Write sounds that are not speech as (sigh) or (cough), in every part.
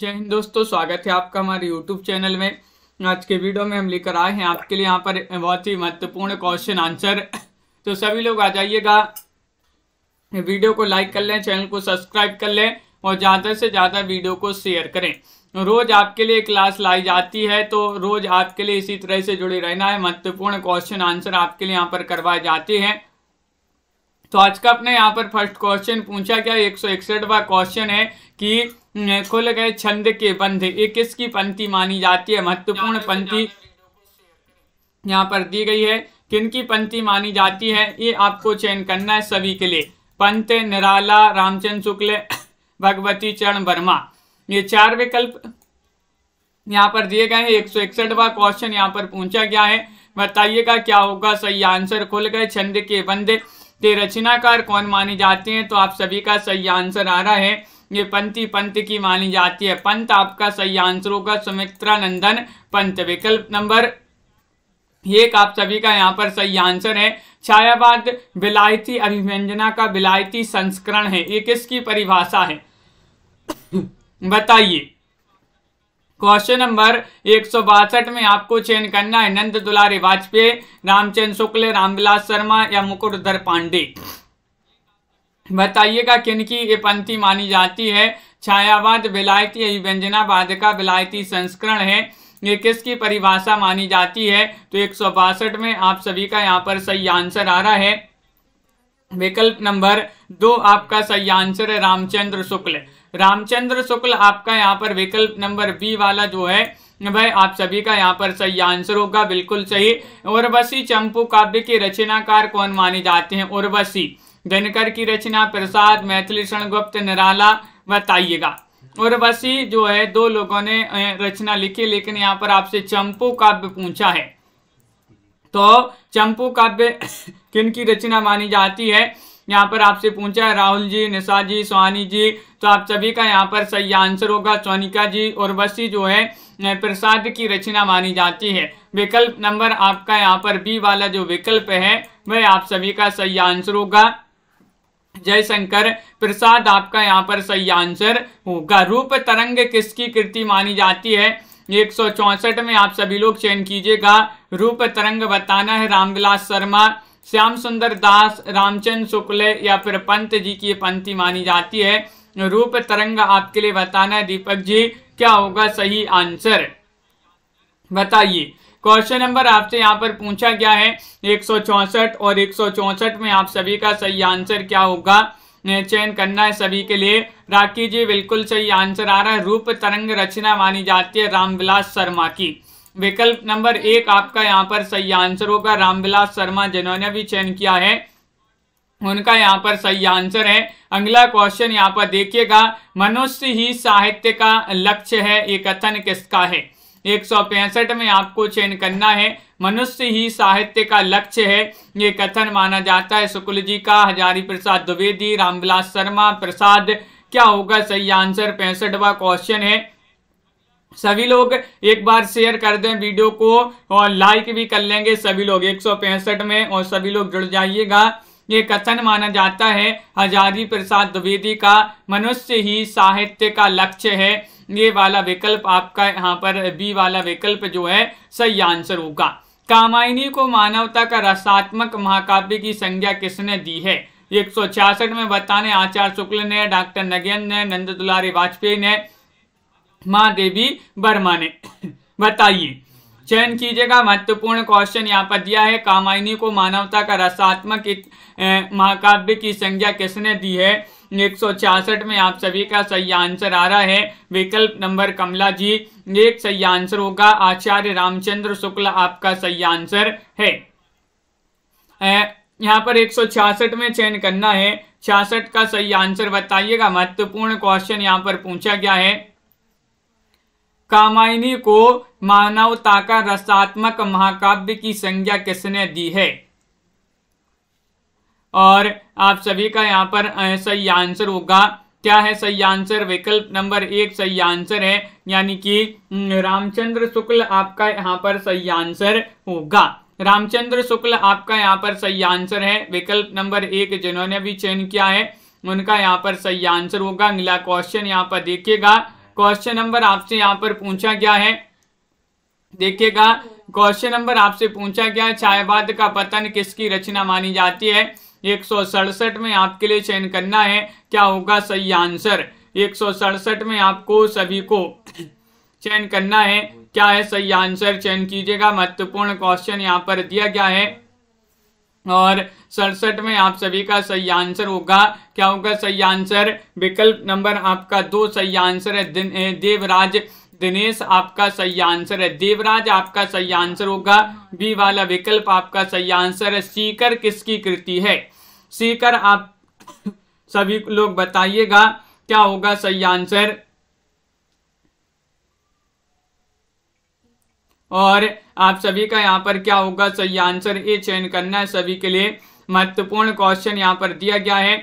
जय हिंद दोस्तों स्वागत है आपका हमारे YouTube चैनल में आज के वीडियो में हम लेकर आए हैं आपके लिए यहाँ पर बहुत ही महत्वपूर्ण क्वेश्चन आंसर तो सभी लोग आ जाइएगा वीडियो को लाइक कर लें चैनल को सब्सक्राइब कर लें और ज़्यादा से ज़्यादा वीडियो को शेयर करें रोज़ आपके लिए क्लास लाई जाती है तो रोज़ आपके लिए इसी तरह से जुड़े रहना है महत्वपूर्ण क्वेश्चन आंसर आपके लिए यहाँ पर करवाए जाते हैं तो आज का अपने यहाँ पर फर्स्ट क्वेश्चन पूछा गया एक सौ इकसठवा क्वेश्चन है कि खुल गए छंद के बंध ये किसकी पंक्ति मानी जाती है महत्वपूर्ण पंक्ति यहाँ पर दी गई है किनकी पंक्ति मानी जाती है ये आपको चयन करना है सभी के लिए पंत निराला रामचंद्र शुक्ल (coughs) भगवती चरण वर्मा ये चार विकल्प यहाँ पर दिए गए हैं एक सौ इकसठवा क्वेश्चन यहाँ पर पूछा गया है बताइएगा क्या होगा सही आंसर खुल गए छंद के बंधे के रचनाकार कौन माने जाते हैं तो आप सभी का सही आंसर आ रहा है ये पंथी पंत की मानी जाती है पंत आपका सही आंसर होगा नंदन पंत विकल्प नंबर एक आप सभी का यहाँ पर सही आंसर है छायावाद विलायती अभिव्यंजना का विलायती संस्करण है ये किसकी परिभाषा है (coughs) बताइए क्वेश्चन नंबर एक में आपको चयन करना है नंद दुलारी वाजपेयी रामचंद्र शुक्ल रामविलास शर्मा या मुकुटधर पांडे बताइएगा किनकी ये पंथी मानी जाती है छायावाद विलायती व्यंजनावाद का विलायती संस्करण है ये किसकी परिभाषा मानी जाती है तो एक में आप सभी का यहाँ पर सही आंसर आ रहा है विकल्प नंबर दो आपका सही आंसर है रामचंद्र शुक्ल रामचंद्र शुक्ल आपका यहाँ पर विकल्प नंबर बी वाला जो है भाई आप सभी का यहाँ पर सही आंसर होगा बिल्कुल सही उर्वशी चंपू काव्य के रचनाकार कौन माने जाते हैं उर्वशी धनकर की रचना प्रसाद मैथिली शरण गुप्त निराला बताइएगा उर्वशी जो है दो लोगों ने रचना लिखी लेकिन यहाँ पर आपसे चंपू काव्य पूछा है तो चंपू काव्य (coughs) किन की रचना मानी जाती है यहाँ पर आपसे पूछा है राहुल जी निशा जी सोहानी जी तो आप सभी का यहाँ पर सही आंसर होगा सोनिका जी और उर्वशी जो है प्रसाद की रचना मानी जाती है विकल्प नंबर आपका यहाँ पर बी वाला जो विकल्प है वह आप सभी का सही आंसर होगा जयशंकर प्रसाद आपका यहाँ पर सही आंसर होगा रूप तरंग किसकी कृति मानी जाती है एक सौ चौसठ में आप सभी लोग चयन कीजिएगा रूप तरंग बताना है रामविलास शर्मा श्याम सुंदर दास रामचंद्र शुक्ल या फिर पंत जी की पंथी पंक्ति मानी जाती है रूप तरंग आपके लिए बताना है दीपक जी क्या होगा सही आंसर बताइए क्वेश्चन नंबर आपसे यहाँ पर पूछा गया है एक और एक में आप सभी का सही आंसर क्या होगा चयन करना है सभी के लिए राखी जी बिल्कुल सही आंसर आ रहा है रूप तरंग रचना मानी जाती है रामविलास शर्मा की विकल्प नंबर एक आपका यहाँ पर सही आंसर होगा रामविलास शर्मा जिन्होंने भी चयन किया है उनका यहाँ पर सही आंसर है अगला क्वेश्चन यहाँ पर देखिएगा मनुष्य ही साहित्य का लक्ष्य है ये कथन किसका है एक सौ पैंसठ में आपको चयन करना है मनुष्य ही साहित्य का लक्ष्य है ये कथन माना जाता है शुक्ल जी का हजारी प्रसाद द्विवेदी रामविलास शर्मा प्रसाद क्या होगा सही आंसर पैंसठवा क्वेश्चन है सभी लोग एक बार शेयर कर दें वीडियो को और लाइक भी कर लेंगे सभी लोग एक में और सभी लोग जुड़ जाइएगा ये कथन माना जाता है हजारी प्रसाद द्विवेदी का मनुष्य ही साहित्य का लक्ष्य है ये वाला विकल्प आपका यहाँ पर बी वाला विकल्प जो है सही आंसर होगा कामायनी को मानवता का रसात्मक महाकाव्य की संज्ञा किसने दी है एक में बताने आचार्य शुक्ल ने डॉक्टर नगेन ने नंद दुलारी वाजपेयी ने माँ देवी वर्मा ने (coughs) बताइए चयन कीजिएगा महत्वपूर्ण क्वेश्चन यहाँ पर दिया है कामायनी को मानवता का रसात्मक महाकाव्य की संज्ञा किसने दी है एक में आप सभी का सही आंसर आ रहा है विकल्प नंबर कमला जी एक सही आंसर होगा आचार्य रामचंद्र शुक्ल आपका सही आंसर है यहाँ पर एक में चयन करना है छियासठ का सही आंसर बताइएगा महत्वपूर्ण क्वेश्चन यहाँ पर पूछा गया है कामायनी को मानवता का रसात्मक महाकाव्य की संज्ञा किसने दी है और आप सभी का यहाँ पर सही आंसर होगा क्या है सही आंसर विकल्प नंबर एक सही आंसर है यानी कि रामचंद्र शुक्ल आपका यहाँ पर सही आंसर होगा रामचंद्र शुक्ल आपका यहाँ पर सही आंसर है विकल्प नंबर एक जिन्होंने भी चयन किया है उनका यहाँ पर सही आंसर होगा अगला क्वेश्चन यहाँ पर देखिएगा क्वेश्चन नंबर आपसे यहाँ पर पूछा गया है देखिएगा क्वेश्चन नंबर आपसे पूछा गया है का पतन किसकी रचना मानी जाती है एक में आपके लिए चयन करना है क्या होगा सही आंसर एक में आपको सभी को चयन करना है क्या है सही आंसर चयन कीजिएगा महत्वपूर्ण क्वेश्चन यहाँ पर दिया गया है और सड़सठ में आप सभी का सही आंसर होगा क्या होगा सही आंसर विकल्प नंबर आपका दो सही आंसर है दिन, देवराज दिनेश आपका सही आंसर है देवराज आपका सही आंसर होगा बी वाला विकल्प आपका सही आंसर है सीकर किसकी कृति है सीकर आप सभी लोग बताइएगा क्या होगा सही आंसर और आप सभी का यहाँ पर क्या होगा सही आंसर ए चयन करना है सभी के लिए महत्वपूर्ण क्वेश्चन यहाँ पर दिया गया है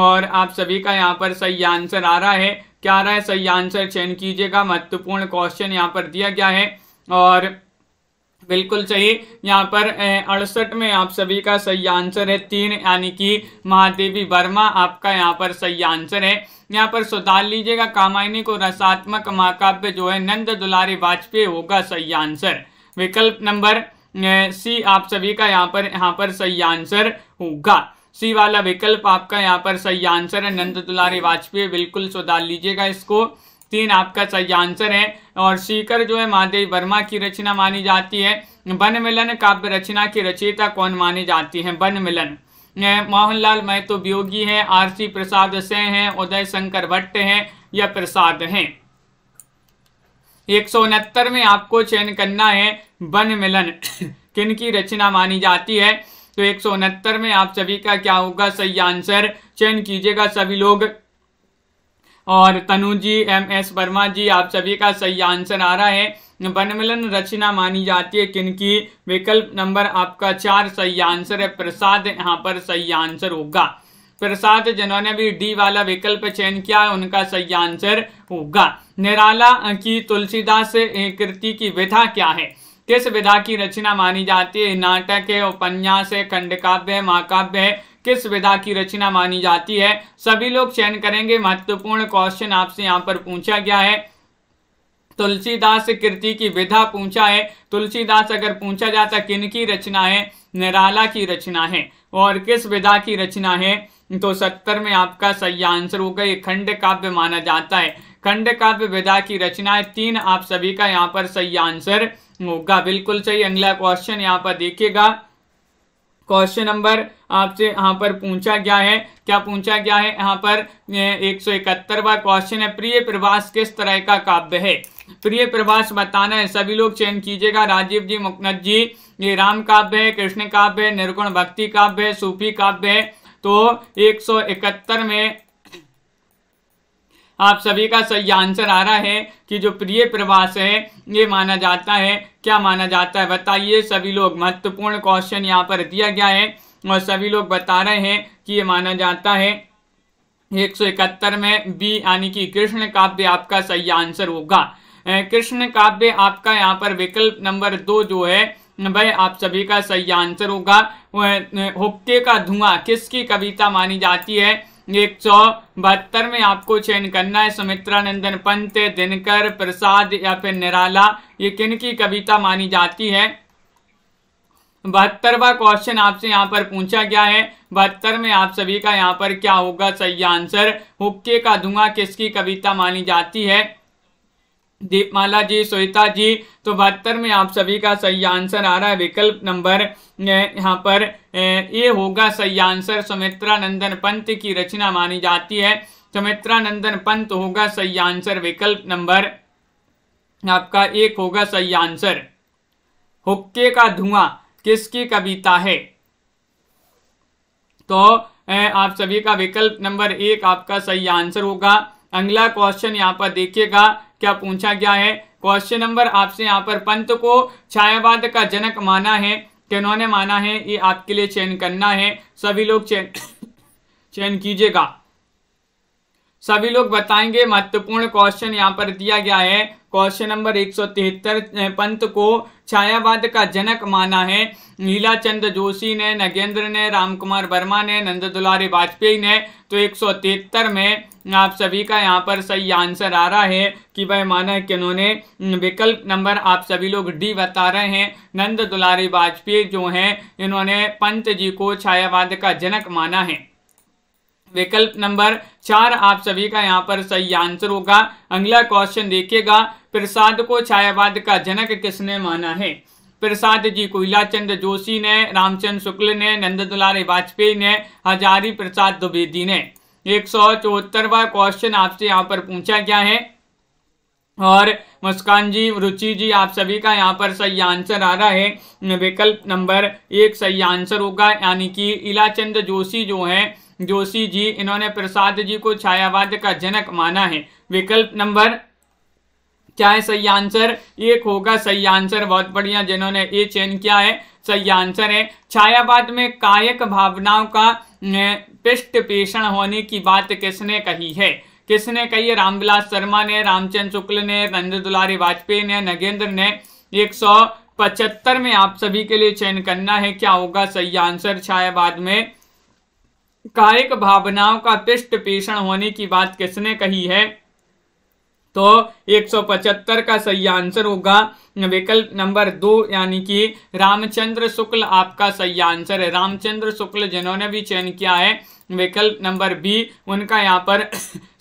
और आप सभी का यहाँ पर सही आंसर आ रहा है क्या आ रहा है सही आंसर चयन कीजिएगा महत्वपूर्ण क्वेश्चन यहाँ पर दिया गया है और बिल्कुल सही यहाँ पर अड़सठ में आप सभी का सही आंसर है तीन यानी कि महादेवी वर्मा आपका यहाँ पर सही आंसर है यहाँ पर सुधार लीजिएगा कामायनी को रसात्मक महाकाव्य जो है नंद दुलारी वाजपेयी होगा सही आंसर विकल्प नंबर सी आप सभी का यहाँ पर यहाँ पर सही आंसर होगा सी वाला विकल्प आपका यहाँ पर सही आंसर है नंद दुलारी वाजपेयी बिल्कुल सुधार लीजिएगा इसको तीन आपका सही आंसर है और सीकर जो है महादेव वर्मा की रचना मानी जाती है वन मिलन काव्य रचना की रचयिता कौन मानी जाती है वन मिलन मोहनलाल महतो तो वियोगी है आरसी प्रसाद से हैं उदय शंकर भट्ट हैं या प्रसाद हैं एक सौ उनहत्तर में आपको चयन करना है वन मिलन (coughs) किन की रचना मानी जाती है तो एक सौ उनहत्तर में आप सभी का क्या होगा सही आंसर चयन कीजिएगा सभी लोग और तनु जी एम एस वर्मा जी आप सभी का सही आंसर आ रहा है वनमिलन रचना मानी जाती है किनकी विकल्प नंबर आपका चार सही आंसर है प्रसाद यहाँ पर सही आंसर होगा प्रसाद जिन्होंने भी डी वाला विकल्प चयन किया है उनका सही आंसर होगा निराला की तुलसीदास कृति की विधा क्या है किस विधा की रचना मानी जाती है नाटक है उपन्यास है खंडकाव्य है महाकाव्य है किस विधा की रचना मानी जाती है सभी लोग चयन करेंगे महत्वपूर्ण क्वेश्चन आपसे यहाँ पर पूछा गया है तुलसीदास कृति की विधा पूछा है तुलसीदास अगर पूछा जाता किन की रचना है निराला की रचना है और किस विधा की रचना है तो सत्तर में आपका सही आंसर होगा ये खंड काव्य माना जाता है खंड काव्य विधा की रचना है तीन आप सभी का यहाँ पर सही आंसर होगा बिल्कुल सही अगला क्वेश्चन यहाँ पर देखिएगा क्वेश्चन नंबर आपसे यहाँ पर पूछा गया है क्या पूछा गया है यहाँ पर एक सौ इकहत्तरवा क्वेश्चन है प्रिय प्रवास किस तरह का काव्य है प्रिय प्रवास बताना है सभी लोग चयन कीजिएगा राजीव जी मुकनद जी ये राम काव्य है कृष्ण काव्य है निर्गुण भक्ति काव्य है सूफी काव्य है तो 171 में आप सभी का सही आंसर आ रहा है कि जो प्रिय प्रवास है ये माना जाता है क्या माना जाता है बताइए सभी लोग महत्वपूर्ण क्वेश्चन यहाँ पर दिया गया है और सभी लोग बता रहे हैं कि ये माना जाता है 171 में बी यानी कि कृष्ण काव्य आपका सही आंसर होगा कृष्ण काव्य आपका यहाँ पर विकल्प नंबर दो जो है भाई आप सभी का सही आंसर होगा हुक्के का धुआं किसकी कविता मानी जाती है एक सौ बहत्तर में आपको चयन करना है सुमित्रा नंदन पंत दिनकर प्रसाद या फिर निराला ये किन की कविता मानी जाती है बहत्तरवा क्वेश्चन आपसे यहाँ पर पूछा गया है बहत्तर में आप सभी का यहाँ पर क्या होगा सही आंसर हुक्के का धुआं किसकी कविता मानी जाती है दीपमाला जी श्वेता जी तो बहत्तर में आप सभी का सही आंसर आ रहा है विकल्प नंबर यहाँ पर ये होगा सही आंसर सुमित्रा नंदन पंत की रचना मानी जाती है सुमित्रा नंदन पंत होगा सही आंसर विकल्प नंबर आपका एक होगा सही आंसर हुक्के का धुआं किसकी कविता है तो आप सभी का विकल्प नंबर एक आपका सही आंसर होगा अगला क्वेश्चन यहाँ पर देखिएगा क्या पूछा गया है क्वेश्चन नंबर आपसे यहाँ पर पंत को छायावाद का जनक माना है किन्होंने माना है ये आपके लिए चयन करना है सभी लोग चयन (coughs) चयन कीजिएगा सभी लोग बताएंगे महत्वपूर्ण क्वेश्चन यहाँ पर दिया गया है क्वेश्चन नंबर एक सौ तिहत्तर पंत को छायावाद का जनक माना है नीला जोशी ने नगेंद्र ने रामकुमार वर्मा ने नंद दुलारी वाजपेयी ने तो एक सौ तिहत्तर में आप सभी का यहाँ पर सही आंसर आ रहा है कि वह माना कि उन्होंने विकल्प नंबर आप सभी लोग डी बता रहे हैं नंद दुलारी वाजपेयी जो हैं इन्होंने पंत जी को छायावाद का जनक माना है विकल्प नंबर चार आप सभी का यहाँ पर सही आंसर होगा अगला क्वेश्चन देखिएगा प्रसाद को छायावाद का जनक किसने माना है प्रसाद जी कोयला जोशी ने रामचंद्र शुक्ल ने नंद दुलारी वाजपेयी ने हजारी प्रसाद द्विवेदी ने एक सौ चौहत्तरवा क्वेश्चन आपसे यहाँ पर पूछा गया है और मुस्कान जी रुचि जी आप सभी का यहाँ पर सही आंसर आ रहा है विकल्प नंबर एक सही आंसर होगा यानी कि इलाचंद जोशी जो है जोशी जी इन्होंने प्रसाद जी को छायावाद का जनक माना है विकल्प नंबर क्या है सही आंसर एक होगा सही आंसर बहुत बढ़िया जिन्होंने ये चयन किया है सही आंसर है छायावाद में कायक भावनाओं का पृष्ठ पेषण होने की बात किसने कही है किसने कही है रामविलास शर्मा ने रामचंद्र शुक्ल ने नरेंद्र दुलारी वाजपेयी ने नगेंद्र ने एक सौ पचहत्तर में आप सभी के लिए चयन करना है क्या होगा सही आंसर छायावाद में कायिक भावनाओं का पृष्ठ पीषण होने की बात किसने कही है तो 175 का सही आंसर होगा विकल्प नंबर दो यानी कि रामचंद्र शुक्ल आपका सही आंसर है रामचंद्र शुक्ल जिन्होंने भी चयन किया है विकल्प नंबर बी उनका यहाँ पर (coughs)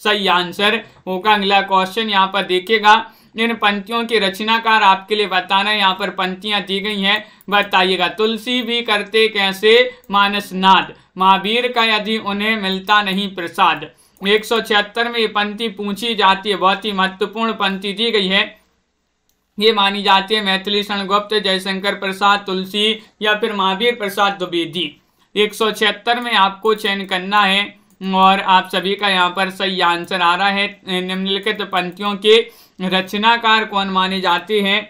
सही आंसर होगा अगला क्वेश्चन यहाँ पर देखिएगा इन पंक्तियों के रचनाकार आपके लिए बताना है यहाँ पर पंक्तियां दी गई हैं बताइएगा तुलसी भी करते कैसे मानस नाद महावीर का यदि उन्हें मिलता नहीं प्रसाद एक में ये पंक्ति पूछी जाती है बहुत ही महत्वपूर्ण पंक्ति दी गई है ये मानी जाती है मैथिली शरण गुप्त जयशंकर प्रसाद तुलसी या फिर महावीर प्रसाद द्विवेदी एक सौ छिहत्तर में आपको चयन करना है और आप सभी का यहाँ पर सही आंसर आ रहा है निम्नलिखित पंक्तियों के रचनाकार कौन माने जाते हैं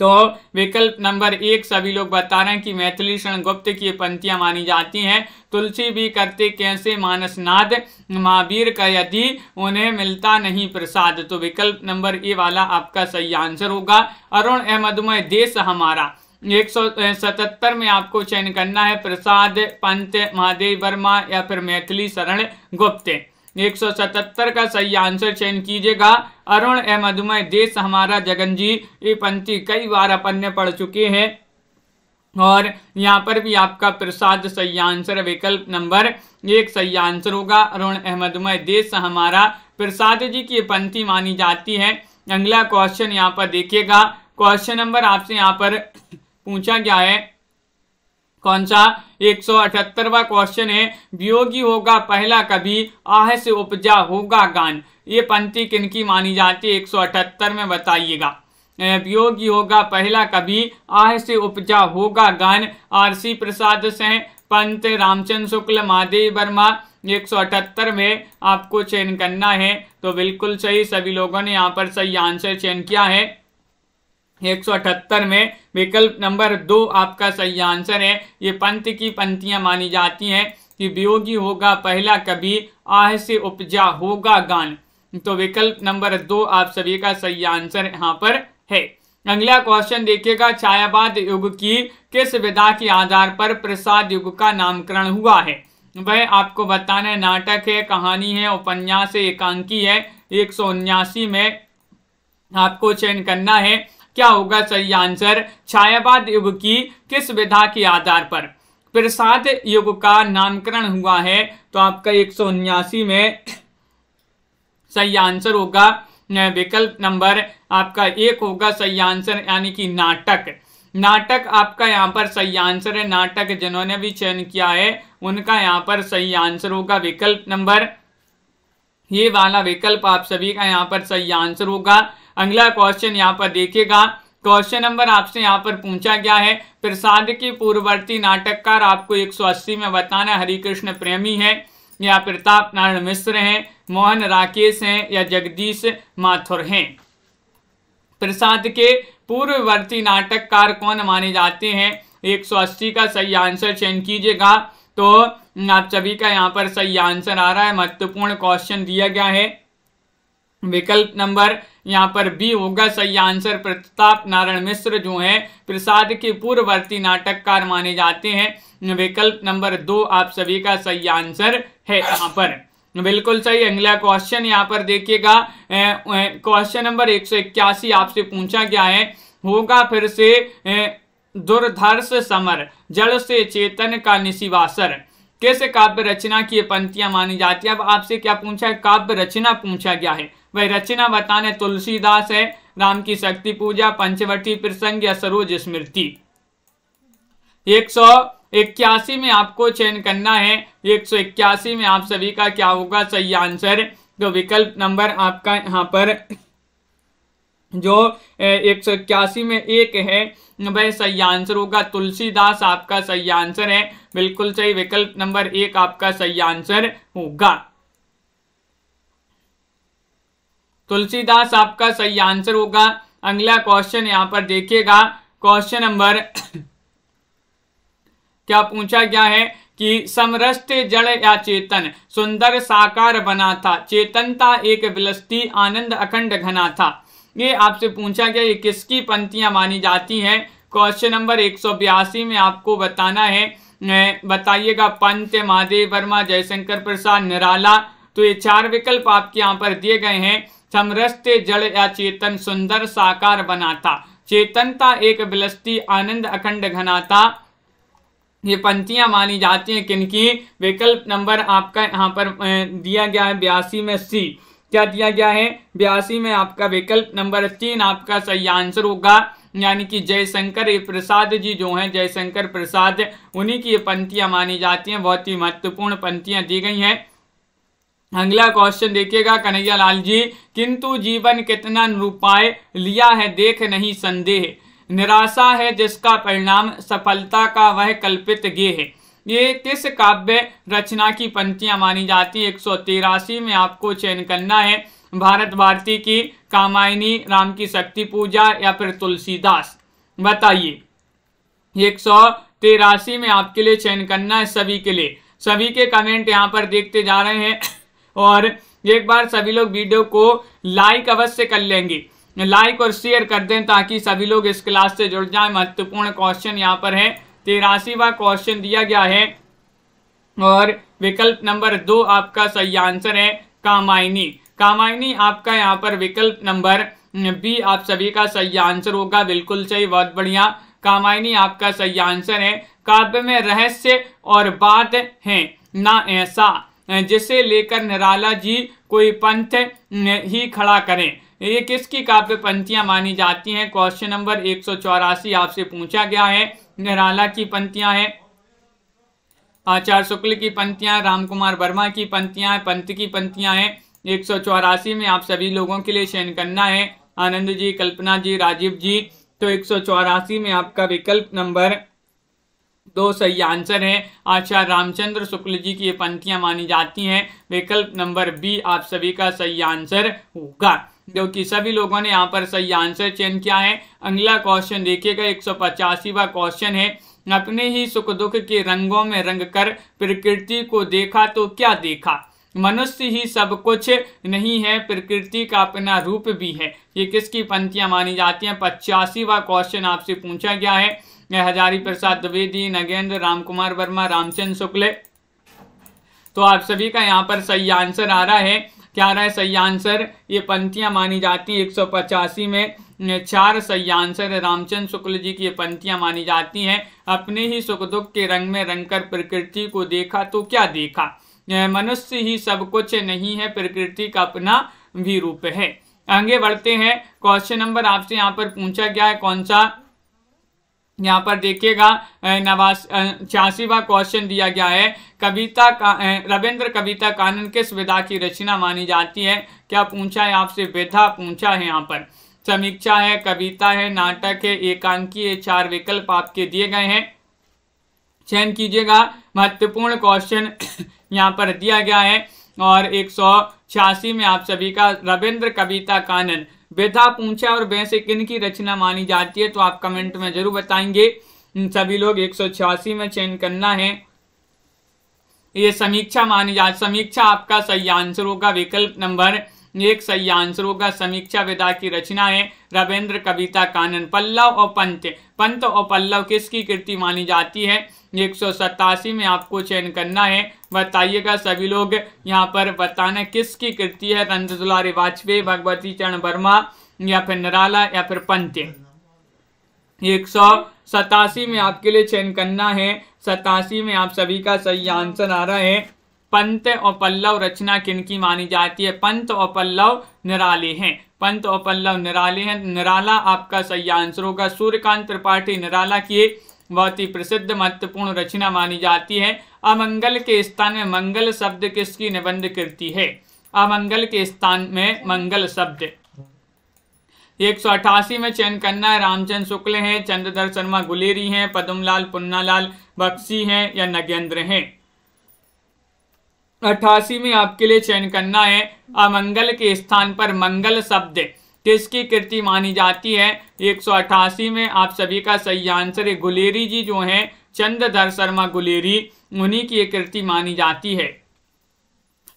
तो विकल्प नंबर एक सभी लोग बता रहे हैं कि मैथिली शरण गुप्त की ये मानी जाती हैं तुलसी भी करते कैसे मानस नाद महावीर का यदि उन्हें मिलता नहीं प्रसाद तो विकल्प नंबर ए वाला आपका सही आंसर होगा अरुण अहमदमय देश हमारा एक सौ सतहत्तर में आपको चयन करना है प्रसाद पंत महादेव वर्मा या फिर मैथिली शरण गुप्त 177 का सही आंसर चयन कीजिएगा अरुण अहमदमय देश हमारा जगन जी ये पंक्ति कई बार अपन ने पढ़ चुके हैं और यहाँ पर भी आपका प्रसाद सही आंसर विकल्प नंबर एक सही आंसर होगा अरुण अहमदमय देश हमारा प्रसाद जी की पंक्ति मानी जाती है अगला क्वेश्चन यहाँ पर देखिएगा क्वेश्चन नंबर आपसे यहाँ पर पूछा गया है कौन सा एक सौ अठहत्तरवा क्वेश्चन है वियोगी होगा पहला कभी आह से उपजा होगा गान ये पंक्ति किनकी मानी जाती है एक सौ अठहत्तर में बताइएगा वियोगी होगा पहला कभी आह से उपजा होगा गान आरसी प्रसाद से पंत रामचंद्र शुक्ल महादेव वर्मा एक सौ अठहत्तर में आपको चयन करना है तो बिल्कुल सही सभी लोगों ने यहाँ पर सही आंसर चयन किया है 178 में विकल्प नंबर दो आपका सही आंसर है ये पंथ की पंक्तियां मानी जाती हैं कि वियोगी होगा पहला कभी आह से उपजा होगा गान तो विकल्प नंबर दो आप सभी का सही आंसर यहाँ पर है अगला क्वेश्चन देखिएगा छायावाद युग की किस विधा के आधार पर प्रसाद युग का नामकरण हुआ है वह आपको बताना है नाटक है कहानी है उपन्यास एकांकी है एक में आपको चयन करना है क्या होगा सही आंसर छायावाद युग की किस विधा के आधार पर प्रसाद युग का नामकरण हुआ है तो आपका एक में सही आंसर होगा विकल्प नंबर आपका एक होगा सही आंसर यानी कि नाटक नाटक आपका यहाँ पर सही आंसर है नाटक जिन्होंने भी चयन किया है उनका यहाँ पर सही आंसर होगा विकल्प नंबर ये वाला विकल्प आप सभी का यहाँ पर सही आंसर होगा अगला क्वेश्चन यहाँ पर देखिएगा क्वेश्चन नंबर आपसे यहाँ पर पूछा गया है प्रसाद के पूर्ववर्ती नाटककार आपको 180 में बताना हरिकृष्ण प्रेमी है या प्रताप नारायण मिश्र हैं मोहन राकेश हैं या जगदीश माथुर हैं प्रसाद के पूर्ववर्ती नाटककार कौन माने जाते हैं 180 का सही आंसर चयन कीजिएगा तो आप सभी का यहाँ पर सही आंसर आ रहा है महत्वपूर्ण क्वेश्चन दिया गया है विकल्प नंबर यहाँ पर बी होगा सही आंसर प्रताप नारायण मिश्र जो है प्रसाद के पूर्ववर्ती नाटककार माने जाते हैं विकल्प नंबर दो आप सभी का सही आंसर है यहाँ पर बिल्कुल सही अगला क्वेश्चन यहाँ पर देखिएगा क्वेश्चन नंबर एक सौ इक्यासी आपसे पूछा गया है होगा फिर से दुर्धर्ष समर जल से चेतन का निशिवासर किस काव्य रचना की पंक्तियां मानी जाती है अब आपसे क्या पूछा है काव्य रचना पूछा गया है वही रचना बताने तुलसीदास है राम की शक्ति पूजा पंचवटी प्रसंग या सरोज स्मृति एक सौ इक्यासी में आपको चयन करना है एक सौ इक्यासी में आप सभी का क्या होगा सही आंसर तो विकल्प नंबर आपका यहाँ पर जो एक सौ इक्यासी में एक है वह सही आंसर होगा तुलसीदास आपका सही आंसर है बिल्कुल सही विकल्प नंबर एक आपका सही आंसर होगा तुलसीदास आपका सही आंसर होगा अगला क्वेश्चन यहाँ पर देखिएगा क्वेश्चन नंबर (coughs) क्या पूछा गया है कि समरष्ट जड़ या चेतन सुंदर साकार बना था चेतनता एक विलस्ती आनंद अखंड घना था ये आपसे पूछा गया ये किसकी पंक्तियां मानी जाती हैं क्वेश्चन नंबर एक में आपको बताना है बताइएगा पंत महादेव वर्मा जयशंकर प्रसाद निराला तो ये चार विकल्प आपके यहाँ पर दिए गए हैं समरसते जड़ या चेतन सुंदर साकार बनाता चेतनता एक बिलस्ती आनंद अखंड घनाता ये पंक्तियां मानी जाती हैं किनकी विकल्प नंबर आपका यहाँ पर दिया गया है बयासी में सी क्या दिया गया है बयासी में आपका विकल्प नंबर तीन आपका सही आंसर होगा यानी कि जयशंकर प्रसाद जी जो हैं जयशंकर प्रसाद उन्हीं की ये पंक्तियाँ मानी जाती हैं बहुत ही महत्वपूर्ण पंक्तियाँ दी गई हैं अगला क्वेश्चन देखिएगा कन्हैया लाल जी किंतु जीवन कितना रूपाय लिया है देख नहीं संदेह निराशा है जिसका परिणाम सफलता का वह कल्पित गे है ये किस काव्य रचना की पंक्तियां मानी जाती है एक में आपको चयन करना है भारत भारती की कामायनी राम की शक्ति पूजा या फिर तुलसीदास बताइए एक सौ तिरासी में आपके लिए चयन करना है सभी के लिए सभी के कमेंट यहाँ पर देखते जा रहे हैं और एक बार सभी लोग वीडियो को लाइक अवश्य कर लेंगे लाइक और शेयर कर दें ताकि सभी लोग इस क्लास से जुड़ जाएं महत्वपूर्ण क्वेश्चन यहाँ पर है तेरासीवा क्वेश्चन दिया गया है और विकल्प नंबर दो आपका सही आंसर है कामायनी कामायनी आपका यहाँ पर विकल्प नंबर बी आप सभी का सही आंसर होगा बिल्कुल सही बहुत बढ़िया कामायनी आपका सही आंसर है काव्य में रहस्य और बात है ना ऐसा जिसे लेकर निराला जी कोई पंथ ही खड़ा करें ये किसकी काव्य पंक्तियाँ मानी जाती हैं क्वेश्चन नंबर एक आपसे पूछा गया है निराला की पंक्तियाँ हैं आचार्य शुक्ल की पंक्तियाँ राम कुमार वर्मा की पंक्तियाँ पंथ की पंक्तियाँ हैं एक सौ चौरासी में आप सभी लोगों के लिए चयन करना है आनंद जी कल्पना जी राजीव जी तो एक सौ चौरासी में आपका विकल्प नंबर दो सही आंसर है आचार्य रामचंद्र शुक्ल जी की ये पंक्तियां मानी जाती हैं विकल्प नंबर बी आप सभी का सही आंसर होगा जो कि सभी लोगों ने यहाँ पर सही आंसर चयन किया है अगला क्वेश्चन देखिएगा एक सौ पचासीवा क्वेश्चन है अपने ही सुख दुख के रंगों में रंग कर प्रकृति को देखा तो क्या देखा मनुष्य ही सब कुछ नहीं है प्रकृति का अपना रूप भी है ये किसकी पंक्तियां मानी जाती हैं पचासीवा क्वेश्चन आपसे पूछा गया है हजारी प्रसाद द्विवेदी नगेंद्र रामकुमार वर्मा रामचंद्र शुक्ल तो आप सभी का यहाँ पर सही आंसर आ रहा है क्या रहा है सही आंसर ये पंक्तियाँ मानी जाती हैं एक में चार सही आंसर है रामचंद्र शुक्ल जी की ये पंक्तियाँ मानी जाती हैं अपने ही सुख दुख के रंग में रंग कर प्रकृति को देखा तो क्या देखा मनुष्य ही सब कुछ नहीं है प्रकृति का अपना भी रूप है आगे बढ़ते हैं क्वेश्चन नंबर आपसे यहाँ पर पूछा गया है कौन सा यहाँ पर देखिएगा नवास छियासीवा क्वेश्चन दिया गया है कविता का रविंद्र कविता कानन किस विधा की रचना मानी जाती है क्या पूछा है आपसे विधा पूछा है यहाँ पर समीक्षा है कविता है नाटक है एकांकी है चार विकल्प आपके दिए गए हैं चयन कीजिएगा महत्वपूर्ण क्वेश्चन (coughs) यहाँ पर दिया गया है और एक में आप सभी का रविंद्र कविता कानन बेथा पूछा और वैसे किन की रचना मानी जाती है तो आप कमेंट में जरूर बताएंगे सभी लोग एक में चयन करना है ये समीक्षा मानी जा समीक्षा आपका सही आंसर होगा विकल्प नंबर एक सही आंसर होगा समीक्षा विदा की रचना है रविंद्र कविता कानन पल्लव और पंत पंत और पल्लव किसकी कृति मानी जाती है एक सौ सतासी में आपको चयन करना है बताइएगा सभी लोग यहाँ पर बताना किसकी कृति है रंध वाजपेयी भगवती चरण वर्मा या फिर निराला या फिर पंत एक सौ सतासी में आपके लिए चयन करना है सतासी में आप सभी का सही आंसर आ रहा है पंत और पल्लव रचना किनकी मानी जाती है पंत और पल्लव निराले हैं पंत और पल्लव निराले हैं निराला आपका सही आंसर होगा सूर्यकांत त्रिपाठी निराला की बहुत ही प्रसिद्ध महत्वपूर्ण रचना मानी जाती है अमंगल के स्थान में मंगल शब्द किसकी निबंध कृति है अमंगल के स्थान में मंगल शब्द एक सौ अठासी में चयन करना है रामचंद्र शुक्ल हैं चंद्रधर शर्मा गुलेरी हैं पदमलाल पुन्नालाल बक्सी हैं या नगेंद्र हैं अट्ठासी में आपके लिए चयन करना है अमंगल के स्थान पर मंगल शब्द किसकी कृति मानी जाती है 188 में आप सभी का सही आंसर है गुलेरी जी जो हैं चंद्रधर शर्मा गुलेरी उन्हीं की ये कृति मानी जाती है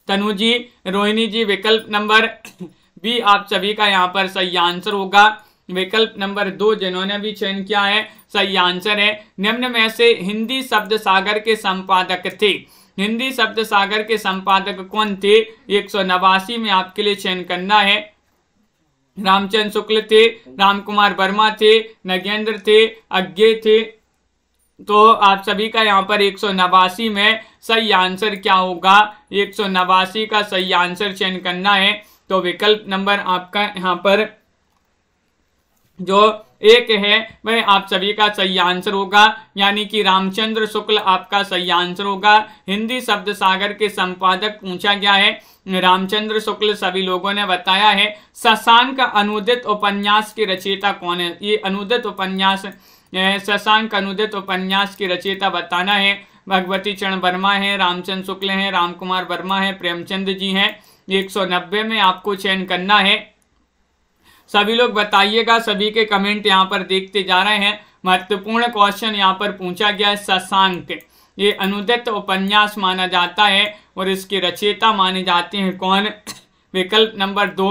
तनु जी रोहिणी जी विकल्प नंबर बी आप सभी का यहाँ पर सही आंसर होगा विकल्प नंबर दो जिन्होंने भी चयन किया है सही आंसर है निम्न में से हिंदी शब्द सागर के संपादक थे हिंदी शब्द सागर के संपादक कौन थे एक में आपके लिए चयन करना है रामचंद्र शुक्ल थे रामकुमार वर्मा थे नगेंद्र थे अज्ञे थे तो आप सभी का यहाँ पर एक में सही आंसर क्या होगा एक का सही आंसर चयन करना है तो विकल्प नंबर आपका यहाँ पर जो एक है वह आप सभी का सही आंसर होगा यानी कि रामचंद्र शुक्ल आपका सही आंसर होगा हिंदी शब्द सागर के संपादक पूछा गया है रामचंद्र शुक्ल सभी लोगों ने बताया है शशांक अनुदित उपन्यास की रचयिता कौन है ये अनुदित उपन्यास शशांक अनुदित उपन्यास की रचयिता बताना है भगवती चरण वर्मा है रामचंद्र शुक्ल हैं रामकुमार वर्मा है प्रेमचंद जी हैं एक में आपको चयन करना है सभी लोग बताइएगा सभी के कमेंट यहाँ पर देखते जा रहे हैं महत्वपूर्ण क्वेश्चन यहाँ पर पूछा गया है शशांक ये अनुदित उपन्यास माना जाता है और इसके रचयिता माने जाते हैं कौन (coughs) विकल्प नंबर दो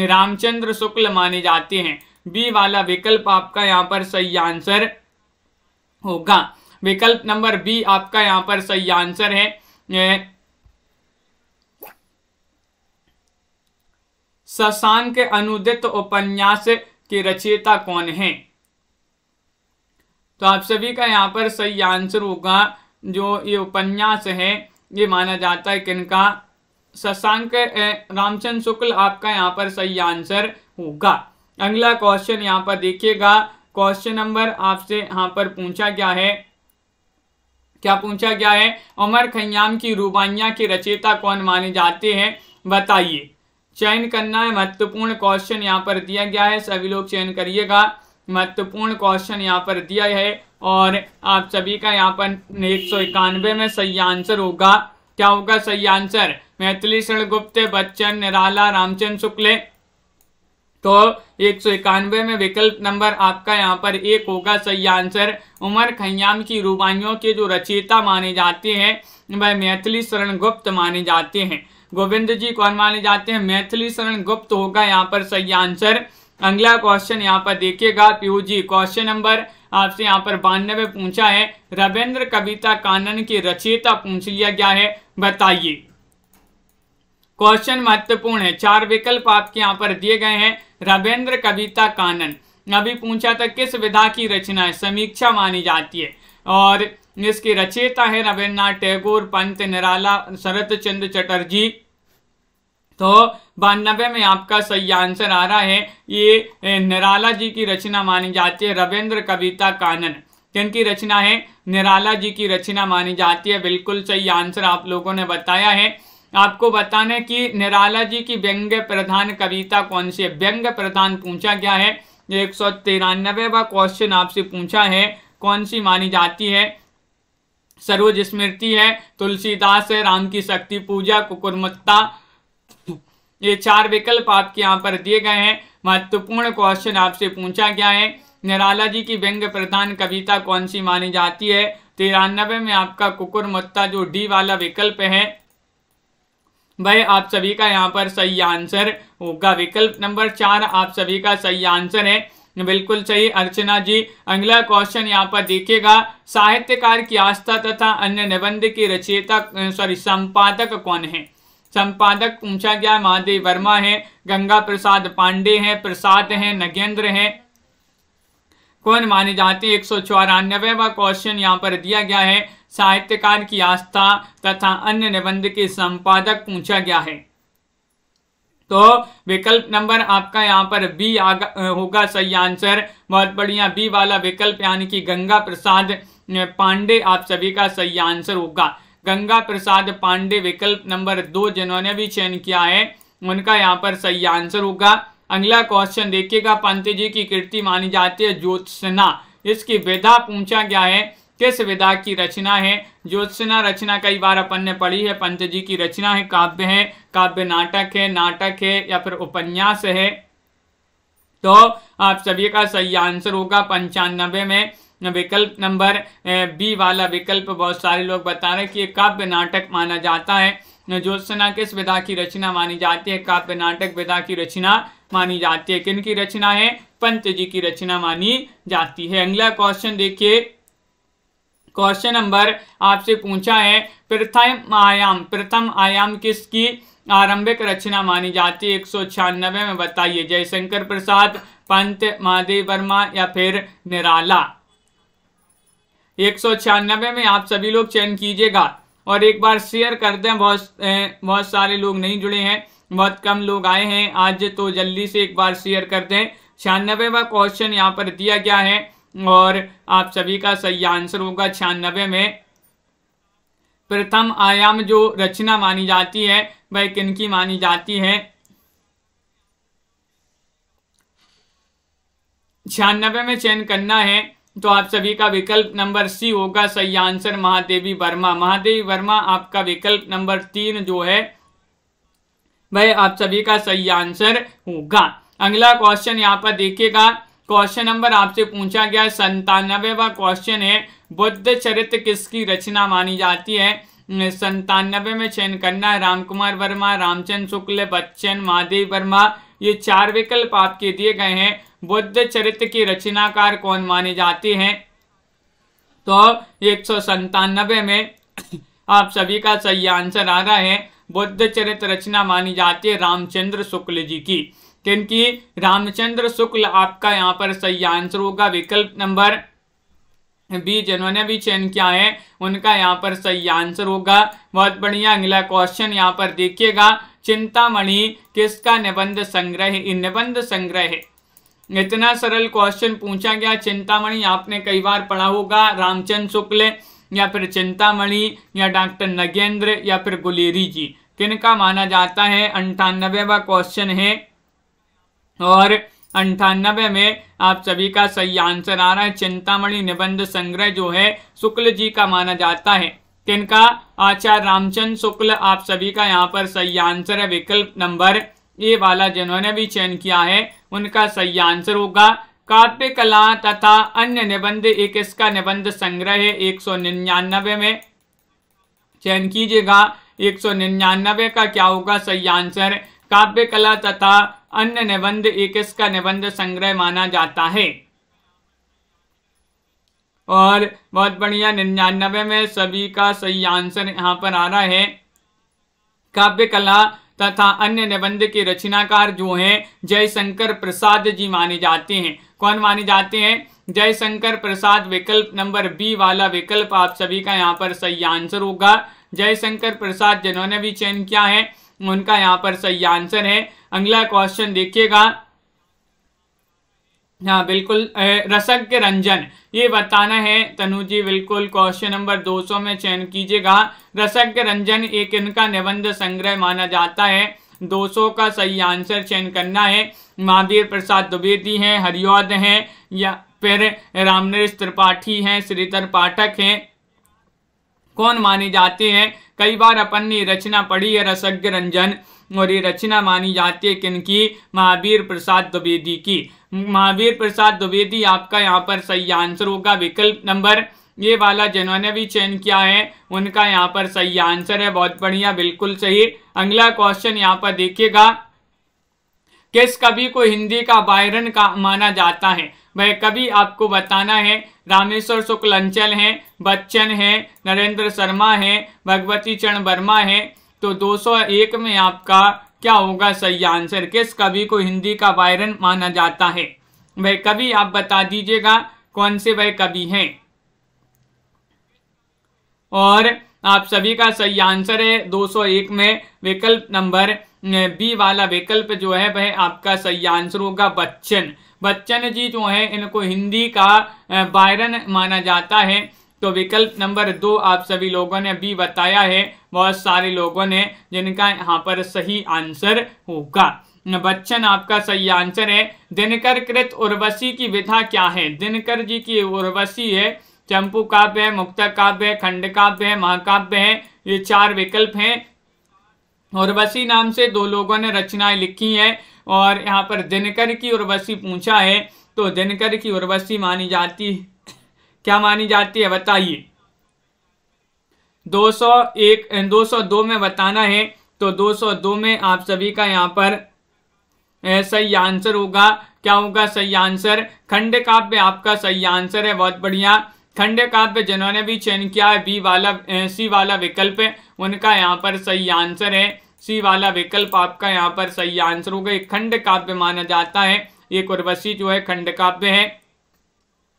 रामचंद्र शुक्ल माने जाते हैं बी वाला विकल्प आपका यहाँ पर सही आंसर होगा विकल्प नंबर बी आपका यहाँ पर सही आंसर है ससान के अनुदित उपन्यास के रचयिता कौन है तो आप सभी का यहाँ पर सही आंसर होगा जो ये उपन्यास है ये माना जाता है किनका शशांक रामचंद्र शुक्ल आपका यहाँ पर सही आंसर होगा अगला क्वेश्चन यहाँ पर देखिएगा क्वेश्चन नंबर आपसे यहाँ पर पूछा गया है क्या पूछा गया है उमर खयाम की रूबानिया के रचयिता कौन माने जाते हैं बताइए चयन करना है महत्वपूर्ण क्वेश्चन यहाँ पर दिया गया है सभी लोग चयन करिएगा महत्वपूर्ण क्वेश्चन यहाँ पर दिया है और आप सभी का यहाँ पर एक सौ इक्यानवे में सही आंसर होगा क्या होगा सही आंसर मैथिली शरण गुप्त बच्चन निराला रामचंद्र शुक्ल तो एक सौ इक्यानवे में विकल्प नंबर आपका यहाँ पर एक होगा सही आंसर उमर खयाम की रूबाइयों के जो रचयिता माने जाते हैं वह मैथिली शरण गुप्त माने जाते हैं गोविंद जी कौन माने जाते हैं मैथिली शरण गुप्त होगा यहाँ पर सही आंसर अगला क्वेश्चन यहाँ पर देखिएगा पीयू जी क्वेश्चन नंबर आपसे यहाँ पर बानवे पूछा है रविंद्र कविता कानन की रचयिता पूछ लिया गया है बताइए क्वेश्चन महत्वपूर्ण है चार विकल्प आपके यहाँ पर दिए गए हैं रविंद्र कविता कानन अभी पूछा था किस विधा की रचना है समीक्षा मानी जाती है और इसकी रचयिता है रविन्द्रनाथ टैगोर पंत निराला शरत चंद्र चटर्जी तो बानबे में आपका सही आंसर आ रहा है ये निराला जी की रचना मानी जाती है रविंद्र कविता कानन जिनकी रचना है निराला जी की रचना मानी जाती है बिल्कुल सही आंसर आप लोगों ने बताया है आपको बताना है कि निराला जी की व्यंग्य प्रधान कविता कौन सी है व्यंग्य प्रधान पूछा गया है एक सौ तिरानबेवा क्वेश्चन आपसे पूछा है कौन सी मानी जाती है सरोज स्मृति है तुलसीदास है राम की शक्ति पूजा कुकुरमत्ता ये चार विकल्प आपके यहाँ पर दिए गए हैं महत्वपूर्ण क्वेश्चन आपसे पूछा गया है निराला जी की व्यंग्य प्रधान कविता कौन सी मानी जाती है तिरानबे में आपका कुकुर मत्ता जो डी वाला विकल्प है वह आप सभी का यहाँ पर सही आंसर होगा विकल्प नंबर चार आप सभी का सही आंसर है बिल्कुल सही अर्चना जी अगला क्वेश्चन यहाँ पर देखिएगा साहित्यकार की आस्था तथा अन्य निबंध की रचयिता सॉरी संपादक कौन है संपादक पूछा गया महादेव वर्मा है गंगा प्रसाद पांडे हैं प्रसाद हैं नगेंद्र हैं कौन माने जाते हैं एक सौ चौरानवेवा क्वेश्चन यहाँ पर दिया गया है साहित्यकार की आस्था तथा अन्य निबंध के संपादक पूछा गया है तो विकल्प नंबर आपका यहाँ पर बी होगा सही आंसर बहुत बढ़िया बी वाला विकल्प यानी कि गंगा प्रसाद पांडे आप सभी का सही आंसर होगा गंगा प्रसाद पांडे विकल्प नंबर दो जिन्होंने भी चयन किया है उनका यहाँ पर सही आंसर होगा अगला क्वेश्चन देखिएगा पंत जी की कृति मानी जाती है ज्योत्सना इसकी विधा पूछा गया है किस विधा की रचना है ज्योत्सना रचना कई बार अपन ने पढ़ी है पंत जी की रचना है काव्य है काव्य नाटक है नाटक है या फिर उपन्यास है तो आप सभी का सही आंसर होगा पंचानबे में विकल्प नंबर बी वाला विकल्प बहुत सारे लोग बता रहे हैं कि ये काव्य नाटक माना जाता है ज्योत्सना किस विधा की रचना मानी जाती है काव्य नाटक विधा की रचना मानी जाती है किन की रचना है पंत जी की रचना मानी जाती है अगला क्वेश्चन देखिए क्वेश्चन नंबर आपसे पूछा है प्रथम आयाम प्रथम आयाम किसकी आरंभिक रचना मानी जाती है एक सौ छियानबे में बताइए जयशंकर प्रसाद पंत महादेव वर्मा या फिर निराला एक में आप सभी लोग चयन कीजिएगा और एक बार शेयर कर दें बहुत बहुत सारे लोग नहीं जुड़े हैं बहुत कम लोग आए हैं आज तो जल्दी से एक बार शेयर कर दें छियानबेवा क्वेश्चन यहाँ पर दिया गया है और आप सभी का सही आंसर होगा छियानबे में प्रथम आयाम जो रचना मानी जाती है वह किनकी मानी जाती है छियानबे में चयन करना है तो आप सभी का विकल्प नंबर सी होगा सही आंसर महादेवी वर्मा महादेवी वर्मा आपका विकल्प नंबर तीन जो है वह आप सभी का सही आंसर होगा अगला क्वेश्चन यहाँ पर देखिएगा क्वेश्चन नंबर आपसे पूछा गया व क्वेश्चन है बुद्ध चरित्र किसकी रचना मानी जाती है संतानवे में चयन करना है कुमार वर्मा रामचंद्र शुक्ल बच्चन महादेव वर्मा ये चार विकल्प आपके दिए गए हैं बुद्ध चरित्र की रचनाकार कौन माने जाते हैं तो एक में (clears throat) आप सभी का सही आंसर आ रहा है बुद्ध चरित्र रचना मानी जाती है रामचंद्र शुक्ल जी की क्योंकि रामचंद्र शुक्ल आपका यहाँ पर सही आंसर होगा विकल्प नंबर बी जिन्होंने भी चयन किया है उनका यहाँ पर सही आंसर होगा बहुत बढ़िया अगला क्वेश्चन यहाँ पर देखिएगा चिंतामणि किसका निबंध संग्रह निबंध संग्रह है इतना सरल क्वेश्चन पूछा गया चिंतामणि आपने कई बार पढ़ा होगा रामचंद्र शुक्ल या फिर चिंतामणि या डॉक्टर नगेंद्र या फिर गुलेरी जी किनका माना जाता है अंठानबेवा क्वेश्चन है और अंठानबे में आप सभी का सही आंसर आ रहा है चिंतामणि निबंध संग्रह जो है शुक्ल जी का माना जाता है किनका आचार्य रामचंद्र शुक्ल आप सभी का यहाँ पर सही आंसर है विकल्प नंबर ए वाला जिन्होंने भी चयन किया है उनका सही आंसर होगा काव्य कला तथा अन्य निबंध एक इसका निबंध संग्रह है एक सौ निन्यानवे में चयन कीजिएगा एक सौ निन्यानवे का क्या होगा सही आंसर काव्य कला तथा अन्य निबंध एक इसका निबंध संग्रह माना जाता है और बहुत बढ़िया निन्यानवे में सभी का सही आंसर यहाँ पर आ रहा है काव्य कला तथा अन्य निबंध के रचनाकार जो हैं जयशंकर प्रसाद जी माने जाते हैं कौन माने जाते हैं जयशंकर प्रसाद विकल्प नंबर बी वाला विकल्प आप सभी का यहाँ पर सही आंसर होगा जयशंकर प्रसाद जिन्होंने भी चयन किया है उनका यहाँ पर सही आंसर है अगला क्वेश्चन देखिएगा हाँ बिल्कुल रसक के रंजन ये बताना है तनु जी बिल्कुल क्वेश्चन नंबर 200 में चयन कीजिएगा रसक के रंजन एक इनका निबंध संग्रह माना जाता है 200 का सही आंसर चयन करना है महावीर प्रसाद द्विवेदी हैं हरिऔद हैं या फिर रामनरेश त्रिपाठी हैं श्रीधर पाठक हैं कौन माने जाते हैं कई बार अपन ने रचना पढ़ी है रसज्ञ रंजन और ये रचना मानी जाती है किनकी महावीर प्रसाद द्विवेदी की महावीर प्रसाद द्विवेदी आपका यहाँ पर सही आंसर होगा विकल्प नंबर ये वाला जिन्होंने भी चयन किया है उनका यहाँ पर सही आंसर है बहुत बढ़िया बिल्कुल सही अगला क्वेश्चन यहाँ पर देखिएगा किस कवि को हिंदी का बायरन का माना जाता है वह कवि आपको बताना है रामेश्वर शुक्ल अंचल है बच्चन है नरेंद्र शर्मा है भगवती चरण वर्मा है तो 201 में आपका क्या होगा सही आंसर किस कवि को हिंदी का वायरन माना जाता है वह कवि आप बता दीजिएगा कौन से वह कवि हैं और आप सभी का सही आंसर है 201 में विकल्प नंबर बी वाला विकल्प जो है वह आपका सही आंसर होगा बच्चन बच्चन जी जो है इनको हिंदी का वायरन माना जाता है तो विकल्प नंबर दो आप सभी लोगों ने बी बताया है बहुत सारे लोगों ने जिनका यहाँ पर सही आंसर होगा बच्चन आपका सही आंसर है दिनकर कृत उर्वशी की विधा क्या है दिनकर जी की उर्वशी है चंपू काव्य है मुक्ता काव्य है खंड काव्य है महाकाव्य है ये चार विकल्प हैं उर्वशी नाम से दो लोगों ने रचनाएं लिखी हैं और यहाँ पर दिनकर की उर्वशी पूछा है तो दिनकर की उर्वशी मानी जाती क्या मानी जाती है बताइए 201 202 में बताना है तो 202 में आप सभी का यहाँ पर सही आंसर होगा क्या होगा सही आंसर खंड काव्य आपका सही आंसर है बहुत बढ़िया खंड काव्य जिन्होंने भी चयन किया है बी वाला सी वाला विकल्प उनका यहाँ पर सही आंसर है सी वाला विकल्प आपका यहाँ पर सही आंसर होगा एक खंड काव्य माना जाता है ये उर्वशी जो है खंड काव्य है